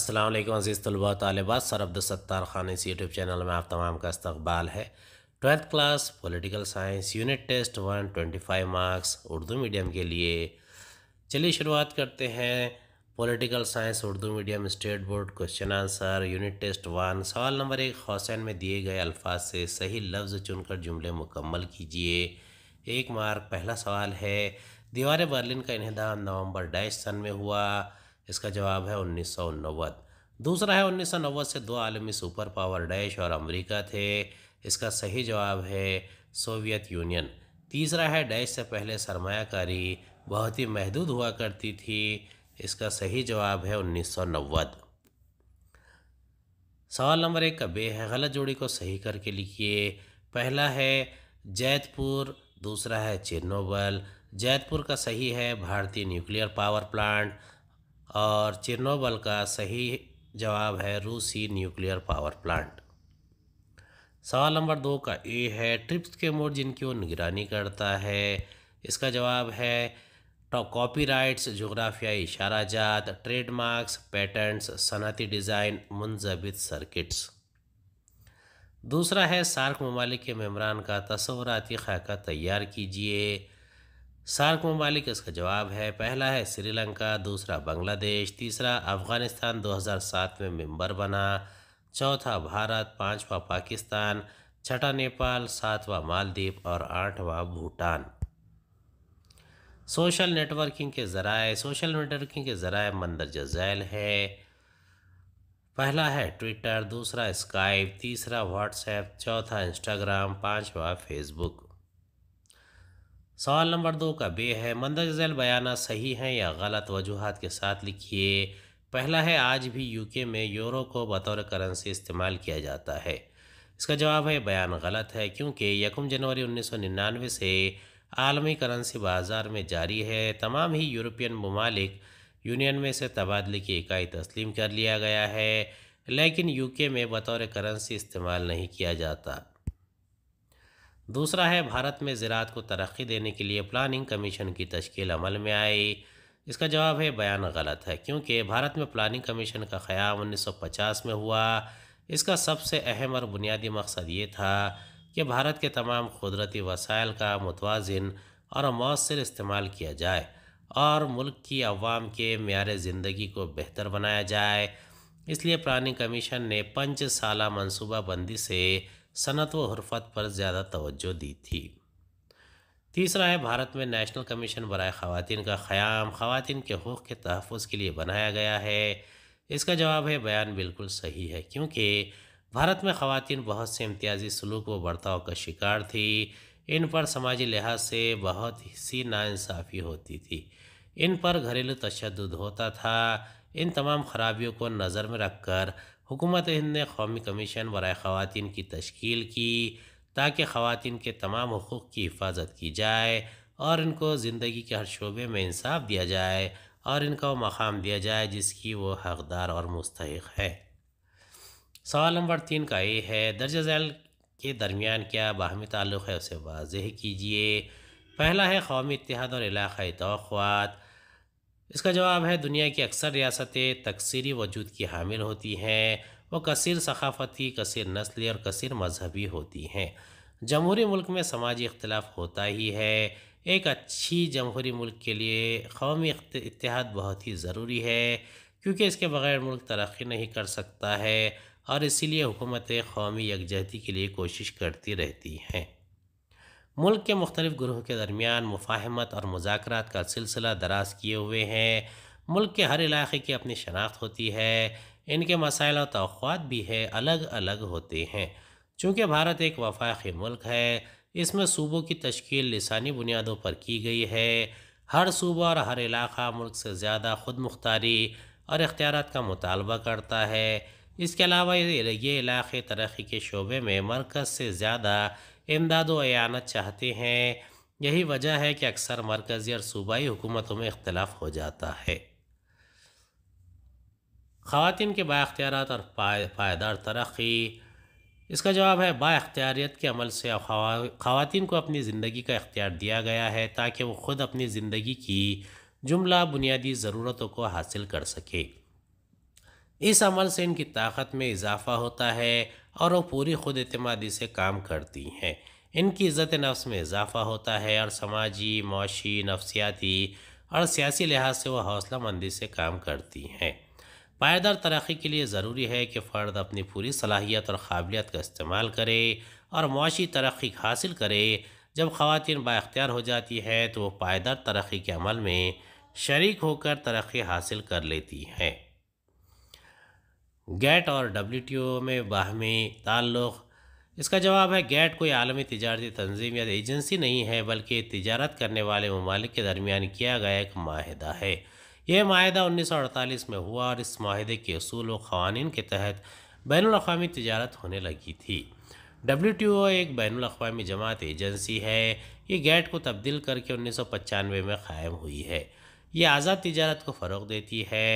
असलम अज़ीज़ तलबा तालबात सर सत्तार खान इस YouTube channel में आप तमाम का इस्तबाल है twelfth class political science unit test one twenty five marks Urdu medium के लिए चलिए शुरुआत करते हैं political science Urdu medium state board question answer unit test one सवाल नंबर एक हौसैन में दिए गए अल्फाज से सही लफ्ज़ चुनकर जुमले मुकम्मल कीजिए एक मार्क पहला सवाल है दीवार बर्लिन का इन्हदाम नवंबर डैश सन में हुआ इसका जवाब है उन्नीस दूसरा है उन्नीस से दो आलमी सुपर पावर डैश और अमेरिका थे इसका सही जवाब है सोवियत यूनियन तीसरा है डैश से पहले सरमायाकारी बहुत ही महदूद हुआ करती थी इसका सही जवाब है उन्नीस सवाल नंबर एक का बे है गलत जोड़ी को सही करके लिखिए पहला है जैतपुर दूसरा है चिन्नोबल जैतपुर का सही है भारतीय न्यूक्लियर पावर प्लांट और चिरनोबल का सही जवाब है रूसी न्यूक्लियर पावर प्लांट सवाल नंबर दो का ए है ट्रिप्स के मोड जिनकी वो निगरानी करता है इसका जवाब है राइट्स जोग्राफियाई इशारा जात ट्रेडमार्क्स पैटर्नस सनती डिज़ाइन मुंजबित सर्किट्स दूसरा है सार्क ममालिक के मेम्बरान का तस्वराती खाका तैयार कीजिए सार्क ममालिक इसका जवाब है पहला है श्रीलंका दूसरा बांग्लादेश तीसरा अफगानिस्तान 2007 में मेंबर बना चौथा भारत पांचवा पाकिस्तान छठा नेपाल सातवां मालदीप और आठवां भूटान सोशल नेटवर्किंग के ज़राए सोशल नेटवर्किंग के ज़राए मंदरजा झैल है पहला है ट्विटर दूसरा स्काइप तीसरा व्हाट्सएप चौथा इंस्टाग्राम पांचवा फेसबुक सवाल नंबर दो का बे है मंदरजल बयाना सही हैं या गलत वजूहत के साथ लिखिए पहला है आज भी यूके में यूरो को बतौर करेंसी इस्तेमाल किया जाता है इसका जवाब है बयान गलत है क्योंकि यकम जनवरी 1999 से आलमी करेंसी बाज़ार में जारी है तमाम ही यूरोपियन ममालिक यूनियन में से तबादले की इकाई तस्लीम कर लिया गया है लेकिन यूके में बतौर करेंसी इस्तेमाल नहीं किया जाता दूसरा है भारत में ज़रात को तरक्की देने के लिए प्लानिंग कमीशन की तश्ील अमल में आई इसका जवाब है बयान गलत है क्योंकि भारत में प्लानिंग कमीशन का सौ 1950 में हुआ इसका सबसे अहम और बुनियादी मकसद ये था कि भारत के तमाम कुदरती वसाइल का मुतवाजन और मौसर इस्तेमाल किया जाए और मुल्क की आवाम के मैार ज़िंदगी को बेहतर बनाया जाए इसलिए प्लानिंग कमीशन ने पंच साल मनसूबाबंदी से सनत व हरफत पर ज़्यादा तवज्जो दी थी तीसरा है भारत में नेशनल कमीशन बरए ख़वान का क़्याम ख़वान के हक़ के तहफ़ के लिए बनाया गया है इसका जवाब है बयान बिल्कुल सही है क्योंकि भारत में ख़वान बहुत से इम्तियाजी सलूक व बर्ताव का शिकार थी इन पर समाजी लिहाज से बहुत सी नाानसाफ़ी होती थी इन पर घरेलू तशद होता था इन तमाम खराबियों को नज़र में रखकर हुकूमत हिंद ने कौमी कमीशन बरए ख़वान की तश्ील की ताकि ख़वान के तमाम हकूक़ की हिफाजत की जाए और इनको ज़िंदगी के हर शोबे में इंसाफ दिया जाए और इनका वो मकाम दिया जाए जिसकी वो हकदार और मुस्तक है सवाल नंबर तीन का ये है दर्ज झैल के दरमियान क्या बाहमी ताल्लुक़ है उसे वाजह कीजिए पहला है कौमी इतिहाद और इलाक़ाई तो इसका जवाब है दुनिया की अक्सर रियासतें तकसीरी वजूद की हामिल होती हैं वो कसर सकाफ़ती कसर नस्ली और कसर मजहबी होती हैं जमहूरी मुल्क में समाजी इख्तलाफ होता ही है एक अच्छी जमहूरी मुल्क के लिए कौमी इतिहाद बहुत ही ज़रूरी है क्योंकि इसके बगैर मुल्क तरक्की नहीं कर सकता है और इसीलिए हुकूमतें कौमी यकजहती के लिए कोशिश करती रहती हैं मुल्क के मुख्तलिफ़ ग्रोह के दरमियान मुफाहमत और मुजाकर का सिलसिला दराज किए हुए हैं मुल्क के हर इलाके की अपनी शनाख्त होती है इनके मसाइल और तोक़ात भी है अलग अलग होते हैं चूँकि भारत एक वफाकी मुल्क है इसमें सूबों की तश्कील लसानी बुनियादों पर की गई है हर सूबा और हर इलाका मुल्क से ज़्यादा ख़ुद मुख्तारी और इख्तियार का मुतालबा करता है इसके अलावा ये इलाके तरक्की के शोबे में मरकज़ से ज़्यादा इमदाद अयानत चाहते हैं यही वजह है कि अक्सर मरकज़ी और सूबाई हुकूमतों में इख्तलाफ हो जाता है ख़वान के बाख्तियार और पायदार तरक्की इसका जवाब है बाख्तियारियत के अमल से ख़वान को अपनी ज़िंदगी का इख्तियार दिया गया है ताकि वो ख़ुद अपनी ज़िंदगी की जुमला बुनियादी ज़रूरतों को हासिल कर सके इस अमल से इनकी ताकत में इजाफ़ा होता है और वो पूरी खुद अतमादी से काम करती हैं इनकी इज़्ज़त नफ्स में इजाफ़ा होता है और समाजी मुशी नफसियाती और सियासी लिहाज से वह हौसला मंदी से काम करती हैं पायदार तरक्की के लिए ज़रूरी है कि फ़र्द अपनी पूरी सलाहियत और काबिलियत का इस्तेमाल करे और मुशी तरक्की हासिल करे जब खातन बाख्तियार हो जाती है तो वह पायदार तरक्की के अमल में शर्क होकर तरक्की हासिल कर लेती हैं गैट और डब्ल्यू में बाहमी ताल्लुक़ इसका जवाब है गैट कोई आलमी तजारती तंजीम या एजेंसी नहीं है बल्कि तजारत करने वाले ममालिक के दरमियान किया गया एक माहदा है यह माहिदा उन्नीस सौ अड़तालीस में हुआ और इस माहिदे के असूल व खवानी के तहत बैन अवी तजारत होने लगी थी डब्ल्यू टी ओ एक बैन अवी जमात एजेंसी है ये गैट को तब्दील करके उन्नीस सौ पचानवे में क़ायम हुई है ये आज़ाद तजारत को फ़रोग देती है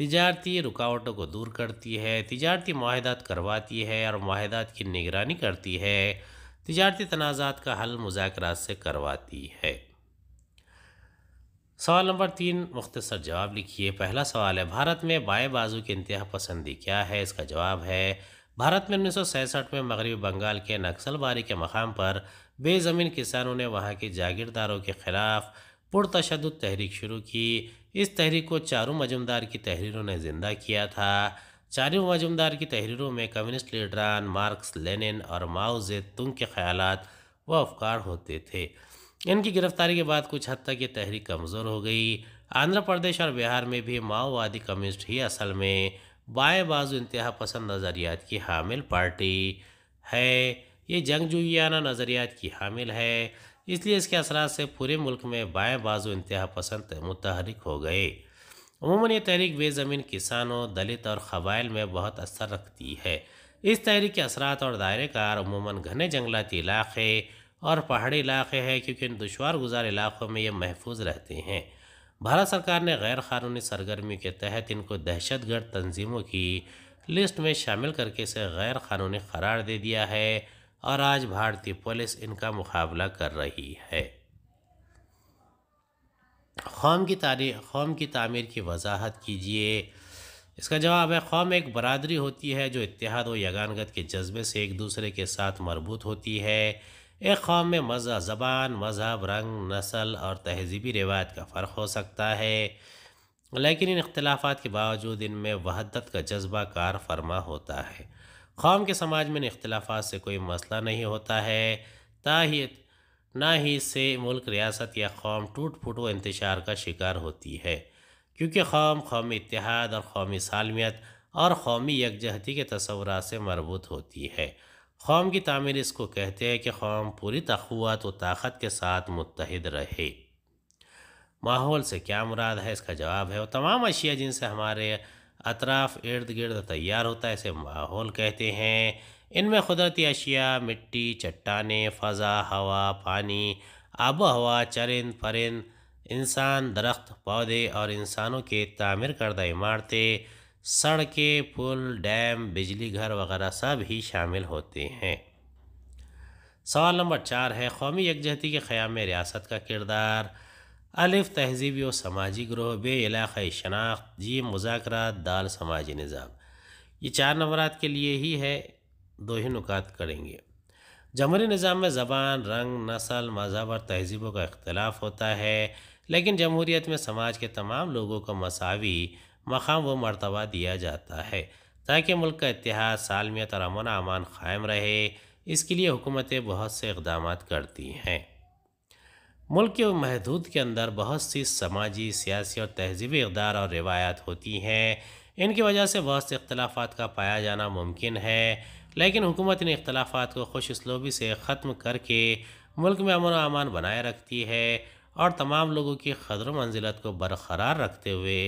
तजारती रुकावटों को दूर करती है तजारती माहदात करवाती है और माहदात की निगरानी करती है तजारती तनाज़ात का हल मुजाकर से करवाती है सवाल नंबर तीन मुख्तसर जवाब लिखिए पहला सवाल है भारत में बाएँ बाजू की इंतहा पसंदी क्या है इसका जवाब है भारत में उन्नीस में मगरबी बंगाल के नक्सलबारी के मकाम पर बेज़मीन किसानों ने वहाँ के जागीरदारों के ख़िलाफ़ पुरतशद तशद तहरीक शुरू की इस तहरीक को चारों मजमदार की तहरीरों ने जिंदा किया था चारों मजमदार की तहरीरों में कम्युनिस्ट लीडरान मार्क्स लेनिन और माओजे तुंग के ख्याल व अफकार होते थे इनकी गिरफ्तारी के बाद कुछ हद तक ये तहरीक कमज़ोर हो गई आंध्र प्रदेश और बिहार में भी माओवादी कम्युनिस्ट ही असल में बाएँ बाजू इंतहा पसंद नज़रियात की हामिल पार्टी है ये जंगजुयाना नज़रियात की हामिल है इसलिए इसके असरा से पूरे मुल्क में बाएँ बाजू इंतहा पसंद मुतहरक हो गए अमूमन ये तहरीक बेज़मीन किसानों दलित और कबाइल में बहुत असर रखती है इस तहरीक के असरात और दायरे कार अमूमन घने जंगलाती इलाके और पहाड़ी इलाके हैं क्योंकि इन दुशवार गुजार इलाक़ों में ये महफूज रहते हैं भारत सरकार ने गैर कानूनी सरगर्मी के तहत इनको दहशत गर्द तंजीमों की लिस्ट में शामिल करके इसे गैर कानूनी करार दे दिया है और आज भारतीय पुलिस इनका मुकाबला कर रही है कौम की तारी कौम की तमीर की वजाहत कीजिए इसका जवाब है कौम एक बरदरी होती है जो इतिहाद व यगानगत के जज्बे से एक दूसरे के साथ मरबूत होती है एक कौम में मज़ा ज़बान मज़हब रंग नस्ल और तहजीबी रिवायत का फ़र्क हो सकता है लेकिन इन अख्तिलाफ़ात के बावजूद इनमें वहदत का जज्बा कार फरमा होता है कौम के समाज में इख्तलाफा से कोई मसला नहीं होता है ताहियत ना ही इससे मुल्क रियासत या कौम टूट फूट व इंतशार का शिकार होती है क्योंकि कौम कौमी इतिहाद और कौमी सालमियत और कौमी यकजहती के तस्वर से मरबूत होती है कौम की तामीर इसको कहते हैं कि कौम पूरी तखवत व ताकत के साथ मुतहद रहे माहौल से क्या मुराद है इसका जवाब है वो तमाम अशिया जिनसे हमारे अतराफ इर्द गिर्द तैयार होता है इसे माहौल कहते हैं इनमें कुदरती अशिया मिट्टी चट्टानें फ़ा हवा पानी आबो हवा चरिंद परिंद इंसान दरख्त पौधे और इंसानों के तामिर करदा इमारतें सड़कें पुल डैम बिजली घर वगैरह सब ही शामिल होते हैं सवाल नंबर चार है कौमी यकजहती के ख़याम में रियासत का किरदार अलिफ तहजीबी और समाजी ग्रोह बे इलाक़ शनाख्त जी मुजाकर दाल समाजी निज़ाम ये चार नंबर के लिए ही है दो ही नुकात करेंगे जमहूरी निज़ाम में ज़बान रंग नसल मज़हब और तहजीबों का इख्तलाफ होता है लेकिन जमहूरीत में समाज के तमाम लोगों को मसावी मकाम व मरतबा दिया जाता है ताकि मुल्क का इतिहास सालमियत और अमन अमान कायम रहे इसके लिए हुकूमतें बहुत से इकदाम करती हैं मुल्क के महदूद के अंदर बहुत सी समाजी सियासी और तहजीबी इकदार और रिवायात होती हैं इनकी वजह से बहुत से इख्तलाफात का पाया जाना मुमकिन है लेकिन हुकूमत इन इख्तलाफात को खुश इसलोबी से ख़त्म करके मुल्क में अमन अमान बनाए रखती है और तमाम लोगों की ख़दर मंजिलत को बरकरार रखते हुए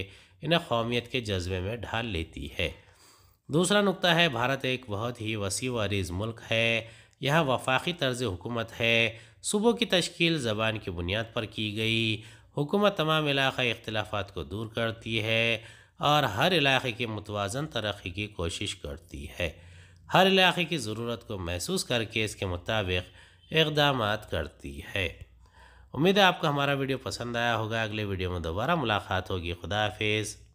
इन्हें कौमियत के जज्बे में ढाल लेती है दूसरा नुकता है भारत एक बहुत ही वसी वरीज मुल्क है यहाँ वफाकी तर्ज हुकूमत है सूबों की तश्ल ज़बान की बुनियाद पर की गई हुकूमत तमाम इलाक़ा इख्तलाफात को दूर करती है और हर इलाक़े की मुतवाजन तरक्की की कोशिश करती है हर इलाक़े की ज़रूरत को महसूस करके इसके मुताबिक इकदाम करती है उम्मीद है आपको हमारा वीडियो पसंद आया होगा अगले वीडियो में दोबारा मुलाकात होगी खुदाफिज़